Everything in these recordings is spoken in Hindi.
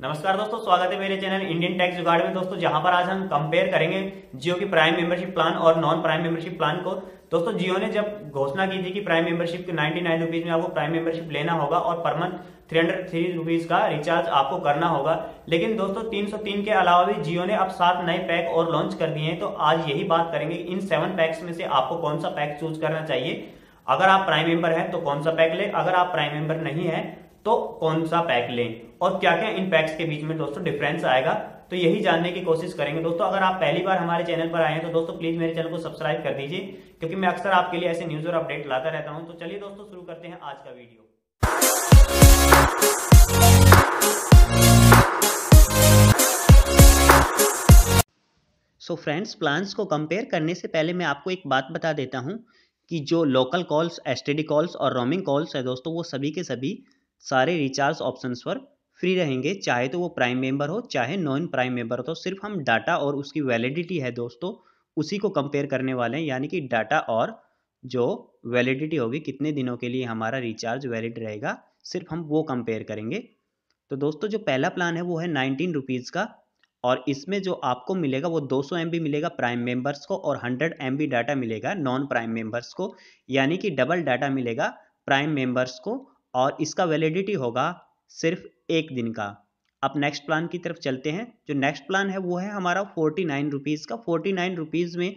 नमस्कार दोस्तों स्वागत है मेरे चैनल इंडियन टैक्स जुगाड़ में दोस्तों जहां पर आज हम कंपेयर करेंगे जियो की प्राइम मेंबरशिप प्लान और नॉन प्राइम मेंबरशिप प्लान को दोस्तों जियो ने जब घोषणा की थी कि प्राइम मेंबरशिप के 99 नाइन रुपीज में आपको प्राइम मेंबरशिप लेना होगा और per month three hundred three का रिचार्ज आपको करना होगा लेकिन दोस्तों तीन सौ तीन के अलावा भी जियो ने अब सात नए पैक और लॉन्च कर दिए हैं तो आज यही बात करेंगे इन सेवन पैक्स में से आपको कौन सा पैक चूज करना चाहिए अगर आप प्राइम मेंबर हैं तो कौन सा पैक ले अगर आप प्राइम मेंबर नहीं है तो कौन सा पैक लें और क्या क्या इन पैक्स के बीच में दोस्तों डिफरेंस आएगा तो यही जानने की कोशिश करेंगे दोस्तों अगर आप पहली बार हमारे चैनल पर आए हैं तो दोस्तों प्लीज मेरे चैनल को सब्सक्राइब कर दीजिए क्योंकि मैं अक्सर आपके लिए ऐसे न्यूज और अपडेट लाता रहता हूं तो चलिए दोस्तों शुरू करते हैं आज का वीडियो सो फ्रेंड्स प्लान्स को कंपेयर करने से पहले मैं आपको एक बात बता देता हूँ कि जो लोकल कॉल्स एस कॉल्स और रोमिंग कॉल्स है दोस्तों वो सभी के सभी सारे रिचार्ज ऑप्शंस पर फ्री रहेंगे चाहे तो वो प्राइम मेंबर हो चाहे नॉन प्राइम मेंबर हो तो सिर्फ हम डाटा और उसकी वैलिडिटी है दोस्तों उसी को कंपेयर करने वाले हैं यानी कि डाटा और जो वैलिडिटी होगी कितने दिनों के लिए हमारा रिचार्ज वैलिड रहेगा सिर्फ हम वो कंपेयर करेंगे तो दोस्तों जो पहला प्लान है वो है नाइनटीन रुपीज़ का और इसमें जो आपको मिलेगा वो 200 एम मिलेगा प्राइम मेंबर्स को और 100 एम डाटा मिलेगा नॉन प्राइम मेंबर्स को यानी कि डबल डाटा मिलेगा प्राइम मेंबर्स को और इसका वैलिडिटी होगा सिर्फ एक दिन का अब नेक्स्ट प्लान की तरफ चलते हैं जो नेक्स्ट प्लान है वो है हमारा फोर्टी नाइन रुपीज़ का फोर्टी नाइन रुपीज़ में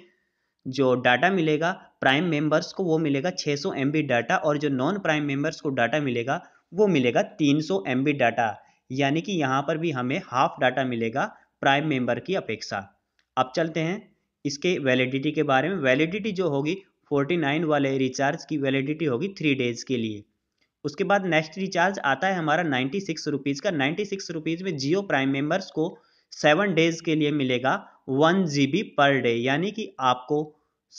जो डाटा मिलेगा प्राइम मेंबर्स को वो मिलेगा छः सौ डाटा और जो नॉन प्राइम मेंबर्स को डाटा मिलेगा वो मिलेगा तीन सौ डाटा यानी कि यहाँ पर भी हमें हाफ डाटा मिलेगा प्राइम मेंबर की अपेक्षा अब चलते हैं इसके वैलिडिटी के बारे में वैलिडिटी जो होगी 49 वाले रिचार्ज की वैलिडिटी होगी थ्री डेज़ के लिए उसके बाद नेक्स्ट रिचार्ज आता है हमारा नाइन्टी सिक्स रुपीज़ का नाइन्टी सिक्स रुपीज़ में जियो प्राइम मेंबर्स को सेवन डेज़ के लिए मिलेगा one G B per day यानी कि आपको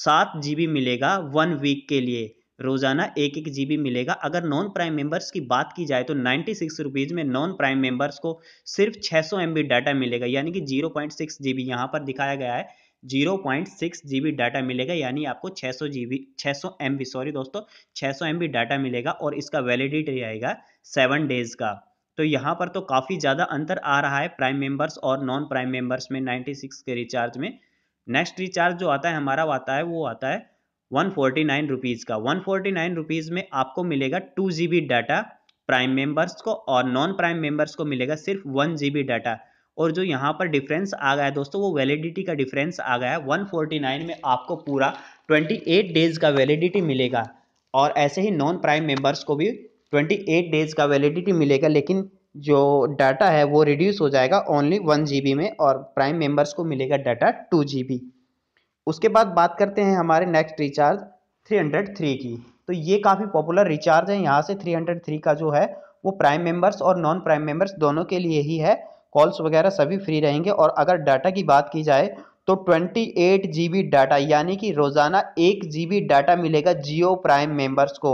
सात जी बी मिलेगा वन वीक के लिए रोज़ाना एक एक जी बी मिलेगा अगर नॉन प्राइम मेंबर्स की बात की जाए तो नाइन्टी सिक्स रुपीज़ में नॉन प्राइम मेंबर्स को सिर्फ छः सौ एम बी डाटा मिलेगा यानी कि zero point six G B यहाँ पर दिखाया गया है zero point six G B data मिलेगा यानी आपको छः सौ जी बी छः सौ एम बी सॉरी दोस्तों छः सौ एम बी डाटा मिलेगा और इसका वैलिडिटी आएगा सेवन डेज़ का तो यहाँ पर तो काफ़ी ज़्यादा अंतर आ रहा है प्राइम मेंबर्स और नॉन प्राइम मेंबर्स में 96 के रिचार्ज में नेक्स्ट रिचार्ज जो आता है हमारा आता है वो आता है वन फोर्टी नाइन रुपीज़ का वन फोर्टी नाइन रुपीज़ में आपको मिलेगा two G B data prime members को और नॉन प्राइम मेंबर्स को मिलेगा सिर्फ वन जी बी डाटा और जो यहाँ पर डिफरेंस आ गया है दोस्तों वो वैलिडिटी का डिफरेंस आ गया है 149 में आपको पूरा 28 डेज़ का वैलिडिटी मिलेगा और ऐसे ही नॉन प्राइम मेंबर्स को भी 28 डेज़ का वैलिडिटी मिलेगा लेकिन जो डाटा है वो रिड्यूस हो जाएगा ओनली वन जी में और प्राइम मेंबर्स को मिलेगा डाटा टू जी उसके बाद बात करते हैं हमारे नेक्स्ट रिचार्ज थ्री की तो ये काफ़ी पॉपुलर रिचार्ज है यहाँ से 303 का जो है वो प्राइम मेंबर्स और नॉन प्राइम मेंबर्स दोनों के लिए ही है कॉल्स वगैरह सभी फ्री रहेंगे और अगर डाटा की बात की जाए तो 28 जीबी डाटा यानी कि रोज़ाना एक जीबी डाटा मिलेगा जियो प्राइम मेंबर्स को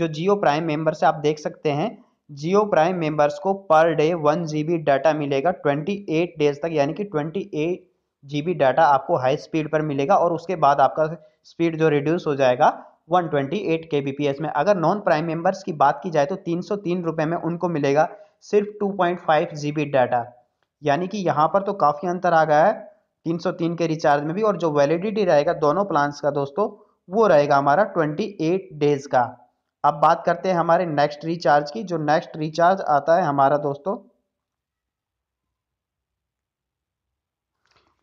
जो जियो प्राइम मेंबर्स आप देख सकते हैं जियो प्राइम मेंबर्स को पर डे वन जीबी डाटा मिलेगा 28 डेज तक यानी कि 28 जीबी डाटा आपको हाई स्पीड पर मिलेगा और उसके बाद आपका स्पीड जो रिड्यूस हो जाएगा 128 एस में अगर नॉन प्राइम मेंबर्स की बात की जाए तो तीन सौ में उनको मिलेगा सिर्फ 2.5 जीबी डाटा यानी कि यहाँ पर तो काफ़ी अंतर आ गया है 303 के रिचार्ज में भी और जो वैलिडिटी रहेगा दोनों प्लान्स का दोस्तों वो रहेगा हमारा 28 डेज़ का अब बात करते हैं हमारे नेक्स्ट रिचार्ज की जो नेक्स्ट रिचार्ज आता है हमारा दोस्तों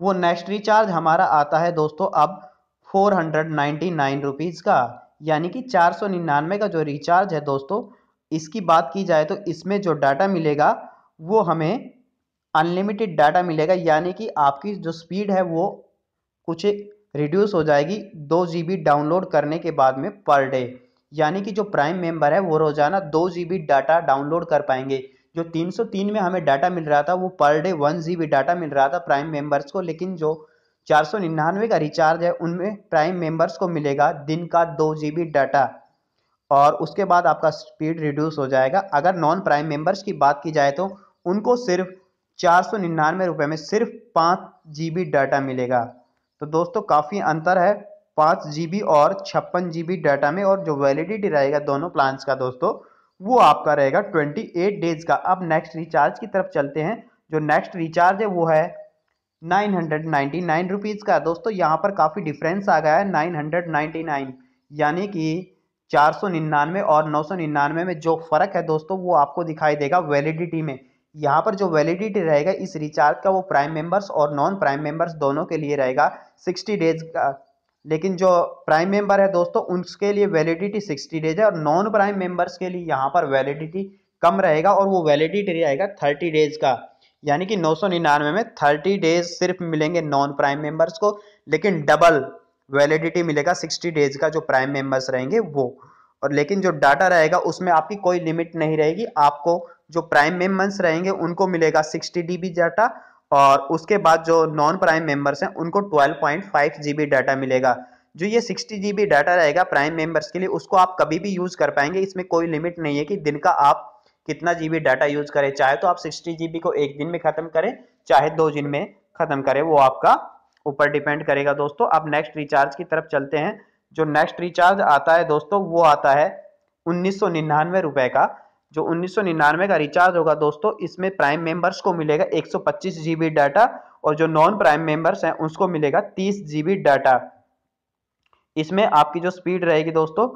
वो नेक्स्ट रिचार्ज हमारा आता है दोस्तों अब फोर हंड्रेड नाइन रुपीज़ का यानी कि चार सौ निन्यानवे का जो रिचार्ज है दोस्तों इसकी बात की जाए तो इसमें जो डाटा मिलेगा वो हमें अनलिमिटेड डाटा मिलेगा यानी कि आपकी जो स्पीड है वो कुछ रिड्यूस हो जाएगी दो जी बी डाउनलोड करने के बाद में पर डे यानी कि जो प्राइम मेंबर है वो रोज़ाना दो जी बी डाटा डाउनलोड कर पाएंगे जो 303 में हमें डाटा मिल रहा था वो per day one G B data मिल रहा था प्राइम मेंबर्स को लेकिन जो चार सौ निन्यानवे का रिचार्ज है उनमें प्राइम मेंबर्स को मिलेगा दिन का दो जी बी डाटा और उसके बाद आपका स्पीड रिड्यूस हो जाएगा अगर नॉन प्राइम मेंबर्स की बात की जाए तो उनको सिर्फ चार सौ निन्यानवे रुपये में सिर्फ पाँच जी बी डाटा मिलेगा तो दोस्तों काफ़ी अंतर है पाँच जी बी और छप्पन जी बी डाटा में और जो वैलिडिटी रहेगा दोनों प्लान्स का दोस्तों वो आपका रहेगा ट्वेंटी एट डेज़ का अब नेक्स्ट रिचार्ज की तरफ चलते हैं जो नेक्स्ट रिचार्ज है वो है nine hundred ninety nine rupees का दोस्तों यहाँ पर काफ़ी डिफरेंस आ गया है नाइन हंड्रेड नाइन्टी नाइन यानी कि चार सौ निन्यानवे और नौ सौ निन्यानवे में जो फ़र्क है दोस्तों वो आपको दिखाई देगा वैलिडिटी में यहाँ पर जो वैलिडिटी रहेगा इस रिचार्ज का वो प्राइम मेंबर्स और नॉन प्राइम मेंबर्स दोनों के लिए रहेगा सिक्सटी डेज का लेकिन जो प्राइम मेंबर है दोस्तों उनके लिए वैलिडिटी सिक्सटी डेज है और नॉन प्राइम मेंबर्स के लिए यहाँ पर वैलिडिटी कम रहेगा और वो वैलिडिटी रहेगा थर्टी डेज का यानी कि नौ सौ निन्यानवे में थर्टी डेज सिर्फ मिलेंगे नॉन प्राइम मेंबर्स को लेकिन डबल वैलिडिटी मिलेगा सिक्सटी डेज का जो प्राइम मेंबर्स रहेंगे वो और लेकिन जो डाटा रहेगा उसमें आपकी कोई लिमिट नहीं रहेगी आपको जो प्राइम मेंबर्स रहेंगे उनको मिलेगा सिक्सटी डी डाटा और उसके बाद जो नॉन प्राइम मेंबर्स हैं उनको twelve point five G B data मिलेगा जो ये सिक्सटी जी बी डाटा रहेगा प्राइम मेंबर्स के लिए उसको आप कभी भी यूज़ कर पाएंगे इसमें कोई लिमिट नहीं है कि दिन का आप कितना जी बी डाटा यूज़ करें चाहे तो आप सिक्सटी जी बी को एक दिन में ख़त्म करें चाहे दो दिन में ख़त्म करें वो आपका ऊपर डिपेंड करेगा दोस्तों अब नेक्स्ट रिचार्ज की तरफ चलते हैं जो नेक्स्ट रिचार्ज आता है दोस्तों वो आता है उन्नीस रुपए का जो उन्नीस का रिचार्ज होगा दोस्तों इसमें प्राइम मेंबर्स को मिलेगा एक जीबी डाटा और जो नॉन प्राइम मेंबर्स हैं उसको मिलेगा तीस जीबी डाटा इसमें आपकी जो स्पीड रहेगी दोस्तों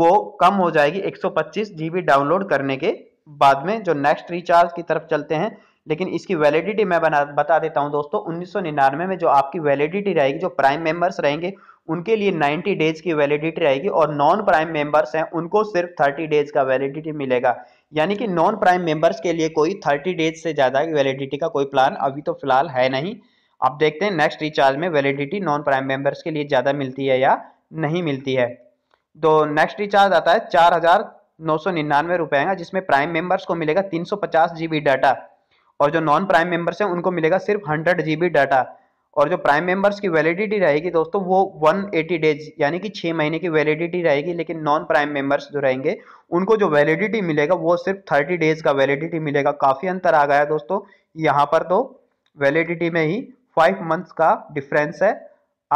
वो कम हो जाएगी एक जीबी डाउनलोड करने के बाद में जो नेक्स्ट रिचार्ज की तरफ चलते हैं लेकिन इसकी वैलिडिटी मैं बना बता देता हूँ दोस्तों उन्नीस में जो आपकी वैलिडिटी रहेगी जो प्राइम मेंबर्स रहेंगे उनके लिए 90 डेज की वैलिडिटी रहेगी और नॉन प्राइम मेंबर्स हैं उनको सिर्फ 30 डेज का वैलिडिटी मिलेगा यानी कि नॉन प्राइम मेंबर्स के लिए कोई 30 डेज से ज़्यादा वैलिडिटी का कोई प्लान अभी तो फिलहाल है नहीं अब देखते हैं नेक्स्ट रिचार्ज में वैलिडिटी नॉन प्राइम मेंबर्स के लिए ज़्यादा मिलती है या नहीं मिलती है तो नेक्स्ट रिचार्ज आता है चार हज़ार नौ सौ निन्यानवे रुपये का जिसमें प्राइम मेंबर्स को मिलेगा तीन सौ पचास जी बी डाटा और जो नॉन प्राइम मेंबर्स हैं उनको मिलेगा सिर्फ हंड्रेड जी डाटा और जो प्राइम मेंबर्स की वैलिडिटी रहेगी दोस्तों वो 180 डेज यानी कि छः महीने की वैलिडिटी रहेगी लेकिन नॉन प्राइम मेंबर्स जो रहेंगे उनको जो वैलिडिटी मिलेगा वो सिर्फ 30 डेज का वैलिडिटी मिलेगा काफ़ी अंतर आ गया दोस्तों यहाँ पर तो वैलिडिटी में ही फाइव मंथ्स का डिफरेंस है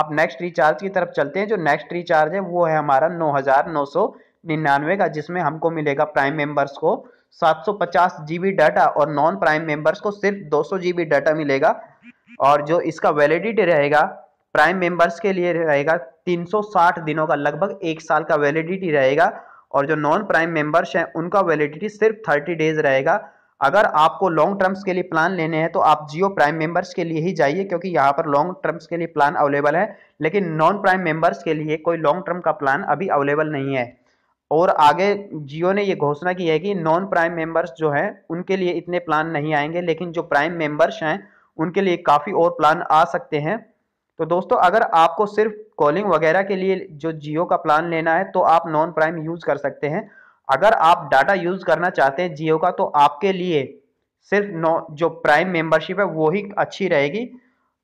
आप नेक्स्ट रिचार्ज की तरफ चलते हैं जो नेक्स्ट रिचार्ज है वो है हमारा नौ का जिसमें हमको मिलेगा प्राइम मेम्बर्स को 750 सौ डाटा और नॉन प्राइम मेंबर्स को सिर्फ 200 सौ डाटा मिलेगा और जो इसका वैलिडिटी रहेगा प्राइम मेंबर्स के लिए रहेगा 360 दिनों का लगभग एक साल का वैलिडिटी रहेगा और जो नॉन प्राइम मेंबर्स हैं उनका वैलिडिटी सिर्फ 30 डेज रहेगा अगर आपको लॉन्ग टर्म्स के लिए प्लान लेने हैं तो आप जियो प्राइम मेंबर्स के लिए ही जाइए क्योंकि यहाँ पर लॉन्ग टर्म्स के लिए प्लान अवेलेबल है लेकिन नॉन प्राइम मेंबर्स के लिए कोई लॉन्ग टर्म का प्लान अभी अवेलेबल नहीं है और आगे जियो ने ये घोषणा की है कि नॉन प्राइम मेंबर्स जो हैं उनके लिए इतने प्लान नहीं आएंगे लेकिन जो प्राइम मेंबर्स हैं उनके लिए काफ़ी और प्लान आ सकते हैं तो दोस्तों अगर आपको सिर्फ कॉलिंग वगैरह के लिए जो जियो का प्लान लेना है तो आप नॉन प्राइम यूज़ कर सकते हैं अगर आप डाटा यूज़ करना चाहते हैं जियो का तो आपके लिए सिर्फ नो जो प्राइम मेंबरशिप है वो ही अच्छी रहेगी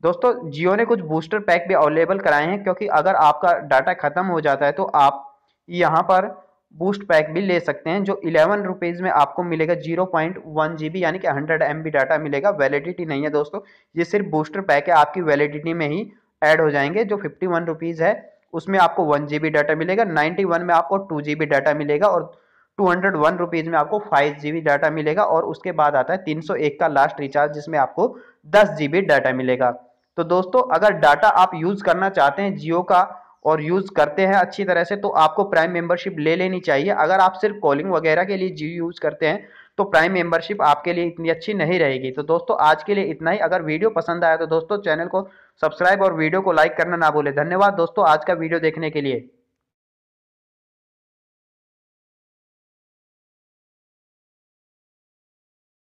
दोस्तों जियो ने कुछ बूस्टर पैक भी अवेलेबल कराए हैं क्योंकि अगर आपका डाटा ख़त्म हो जाता है तो आप यहाँ पर बूस्ट पैक भी ले सकते हैं जो इलेवन रुपीज़ में आपको मिलेगा zero point one G B यानी कि हंड्रेड एम बी डाटा मिलेगा वैलिडिटी नहीं है दोस्तों ये सिर्फ बूस्टर पैक है आपकी वैलिडिटी में ही ऐड हो जाएंगे जो फिफ्टी वन रुपीज़ है उसमें आपको वन जी बी डाटा मिलेगा नाइन्टी वन में आपको टू जी बी डाटा मिलेगा और टू हंड्रेड वन रुपीज़ में आपको फाइव जी बी डाटा मिलेगा और उसके बाद आता है तीन सौ एक का लास्ट रिचार्ज जिसमें आपको दस जी बी डाटा मिलेगा तो दोस्तों अगर डाटा आप यूज़ करना चाहते हैं जियो का और यूज़ करते हैं अच्छी तरह से तो आपको प्राइम मेंबरशिप ले लेनी चाहिए अगर आप सिर्फ कॉलिंग वगैरह के लिए जियो यूज़ करते हैं तो प्राइम मेंबरशिप आपके लिए इतनी अच्छी नहीं रहेगी तो दोस्तों आज के लिए इतना ही अगर वीडियो पसंद आया तो दोस्तों चैनल को सब्सक्राइब और वीडियो को लाइक करना ना भूलें धन्यवाद दोस्तों आज का वीडियो देखने के लिए